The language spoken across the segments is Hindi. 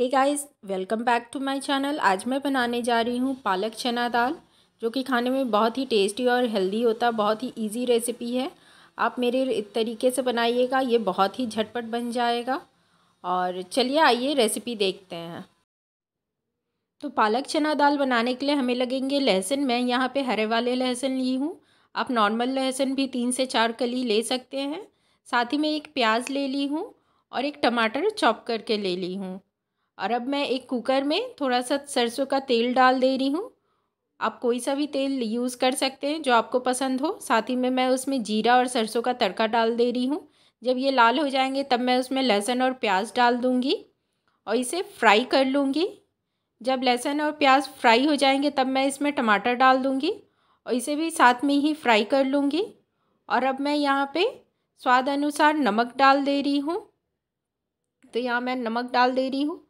hey guys welcome back to my channel आज मैं बनाने जा रही हूँ पालक चना दाल जो कि खाने में बहुत ही टेस्टी और हेल्दी होता है बहुत ही इजी रेसिपी है आप मेरे तरीके से बनाइएगा ये बहुत ही झटपट बन जाएगा और चलिए आइए रेसिपी देखते हैं तो पालक चना दाल बनाने के लिए हमें लगेंगे लहसुन मैं यहाँ पर हरे वाले लहसुन ली हूँ आप नॉर्मल लहसुन भी तीन से चार कली ले सकते हैं साथ ही में एक प्याज ले ली हूँ और एक टमाटर चॉप करके ले ली हूँ और अब मैं एक कुकर में थोड़ा सा सरसों का तेल डाल दे रही हूँ आप कोई सा भी तेल यूज़ कर सकते हैं जो आपको पसंद हो साथ ही में मैं उसमें जीरा और सरसों का तड़का डाल दे रही हूँ जब ये लाल हो जाएंगे तब मैं उसमें लहसुन और प्याज डाल दूँगी और इसे फ्राई कर लूँगी जब लहसुन और प्याज फ्राई हो जाएंगे तब मैं इसमें टमाटर डाल दूँगी और इसे भी साथ में ही फ्राई कर लूँगी और अब मैं यहाँ पर स्वाद अनुसार नमक डाल दे रही हूँ तो यहाँ मैं नमक डाल दे रही हूँ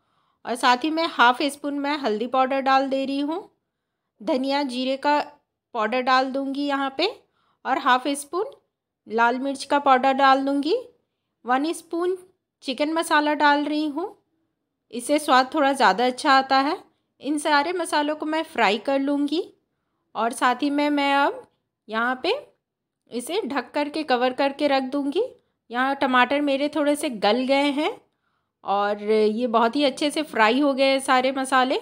और साथ ही मैं हाफ़ स्पून मैं हल्दी पाउडर डाल दे रही हूँ धनिया जीरे का पाउडर डाल दूँगी यहाँ पे और हाफ़ स्पून लाल मिर्च का पाउडर डाल दूँगी वन स्पून चिकन मसाला डाल रही हूँ इससे स्वाद थोड़ा ज़्यादा अच्छा आता है इन सारे मसालों को मैं फ्राई कर लूँगी और साथ ही में मैं अब यहाँ पे इसे ढक कर के कवर करके रख दूँगी यहाँ टमाटर मेरे थोड़े से गल गए हैं और ये बहुत ही अच्छे से फ्राई हो गए सारे मसाले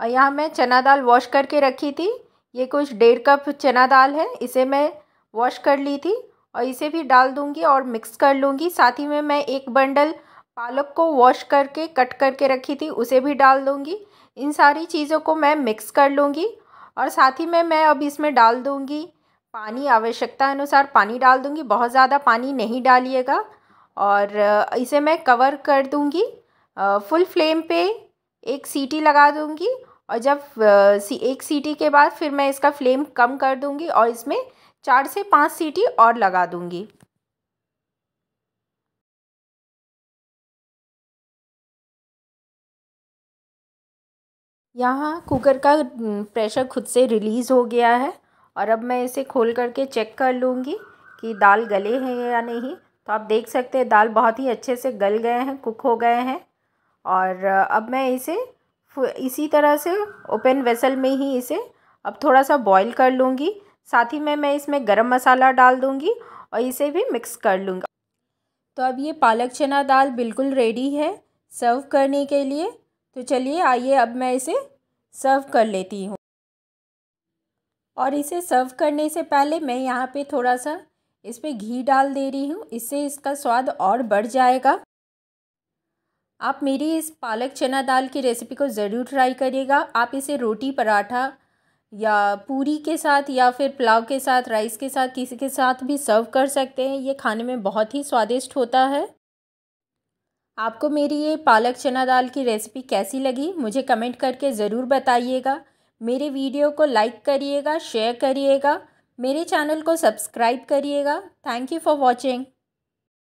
और यहाँ मैं चना दाल वॉश करके रखी थी ये कुछ डेढ़ कप चना दाल है इसे मैं वॉश कर ली थी और इसे भी डाल दूँगी और मिक्स कर लूँगी साथ ही में मैं एक बंडल पालक को वॉश करके कट करके रखी थी उसे भी डाल दूँगी इन सारी चीज़ों को मैं मिक्स कर लूँगी और साथ ही में मैं अब इसमें डाल दूँगी पानी आवश्यकता अनुसार पानी डाल दूँगी बहुत ज़्यादा पानी नहीं डालिएगा और इसे मैं कवर कर दूँगी फुल फ्लेम पे एक सीटी लगा दूँगी और जब एक सीटी के बाद फिर मैं इसका फ्लेम कम कर दूँगी और इसमें चार से पाँच सीटी और लगा दूँगी यहाँ कुकर का प्रेशर खुद से रिलीज़ हो गया है और अब मैं इसे खोल करके चेक कर लूँगी कि दाल गले हैं या नहीं तो आप देख सकते हैं दाल बहुत ही अच्छे से गल गए हैं कुक हो गए हैं और अब मैं इसे इसी तरह से ओपन वेसल में ही इसे अब थोड़ा सा बॉईल कर लूँगी साथ ही में मैं इसमें गरम मसाला डाल दूँगी और इसे भी मिक्स कर लूँगा तो अब ये पालक चना दाल बिल्कुल रेडी है सर्व करने के लिए तो चलिए आइए अब मैं इसे सर्व कर लेती हूँ और इसे सर्व करने से पहले मैं यहाँ पे थोड़ा सा इस पर घी डाल दे रही हूँ इससे इसका स्वाद और बढ़ जाएगा आप मेरी इस पालक चना दाल की रेसिपी को ज़रूर ट्राई करिएगा आप इसे रोटी पराठा या पूरी के साथ या फिर पुलाव के साथ राइस के साथ किसी के साथ भी सर्व कर सकते हैं ये खाने में बहुत ही स्वादिष्ट होता है आपको मेरी ये पालक चना दाल की रेसिपी कैसी लगी मुझे कमेंट करके ज़रूर बताइएगा मेरे वीडियो को लाइक करिएगा शेयर करिएगा मेरे चैनल को सब्सक्राइब करिएगा थैंक यू फॉर वॉचिंग